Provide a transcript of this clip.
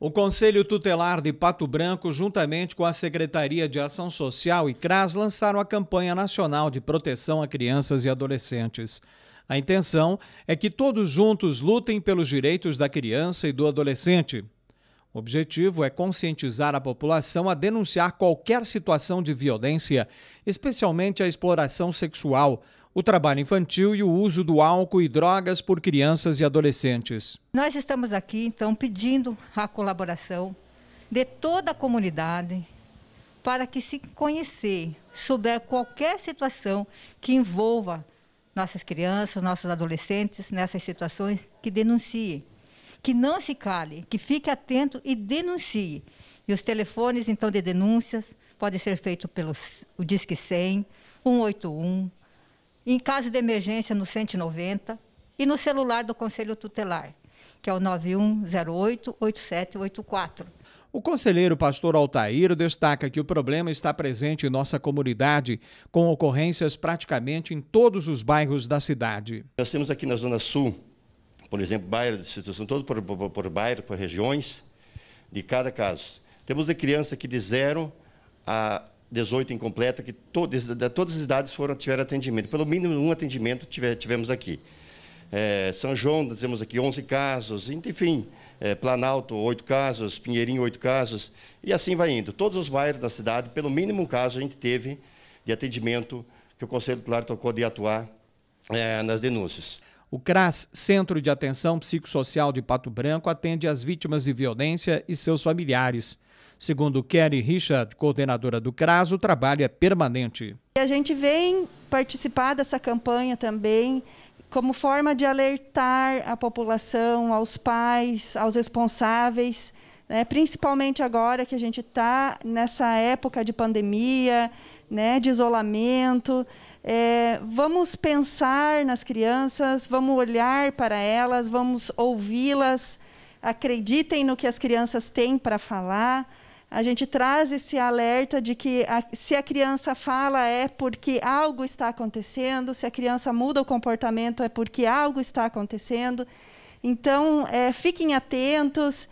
O Conselho Tutelar de Pato Branco, juntamente com a Secretaria de Ação Social e CRAS, lançaram a campanha nacional de proteção a crianças e adolescentes. A intenção é que todos juntos lutem pelos direitos da criança e do adolescente. O objetivo é conscientizar a população a denunciar qualquer situação de violência, especialmente a exploração sexual, o trabalho infantil e o uso do álcool e drogas por crianças e adolescentes. Nós estamos aqui, então, pedindo a colaboração de toda a comunidade para que se conhecer, souber qualquer situação que envolva nossas crianças, nossos adolescentes nessas situações, que denuncie, que não se cale, que fique atento e denuncie. E os telefones, então, de denúncias podem ser feitos pelo o Disque 100, 181, em caso de emergência no 190 e no celular do Conselho Tutelar, que é o 91088784. O conselheiro pastor Altair destaca que o problema está presente em nossa comunidade, com ocorrências praticamente em todos os bairros da cidade. Nós temos aqui na Zona Sul, por exemplo, bairro, situação toda por, por, por bairro, por regiões, de cada caso. Temos de criança que de zero a 18 incompleta, que todas, todas as idades foram, tiveram atendimento. Pelo mínimo um atendimento tiver tivemos aqui. É, São João, temos aqui 11 casos, enfim, é, Planalto, 8 casos, Pinheirinho, 8 casos, e assim vai indo. Todos os bairros da cidade, pelo mínimo um caso a gente teve de atendimento que o Conselho Tutelar tocou de atuar é, nas denúncias. O CRAS, Centro de Atenção Psicossocial de Pato Branco, atende as vítimas de violência e seus familiares. Segundo Kelly Richard, coordenadora do CRAS, o trabalho é permanente. E a gente vem participar dessa campanha também como forma de alertar a população, aos pais, aos responsáveis, né? principalmente agora que a gente está nessa época de pandemia, né? de isolamento. É, vamos pensar nas crianças, vamos olhar para elas, vamos ouvi-las, acreditem no que as crianças têm para falar a gente traz esse alerta de que a, se a criança fala é porque algo está acontecendo, se a criança muda o comportamento é porque algo está acontecendo. Então, é, fiquem atentos,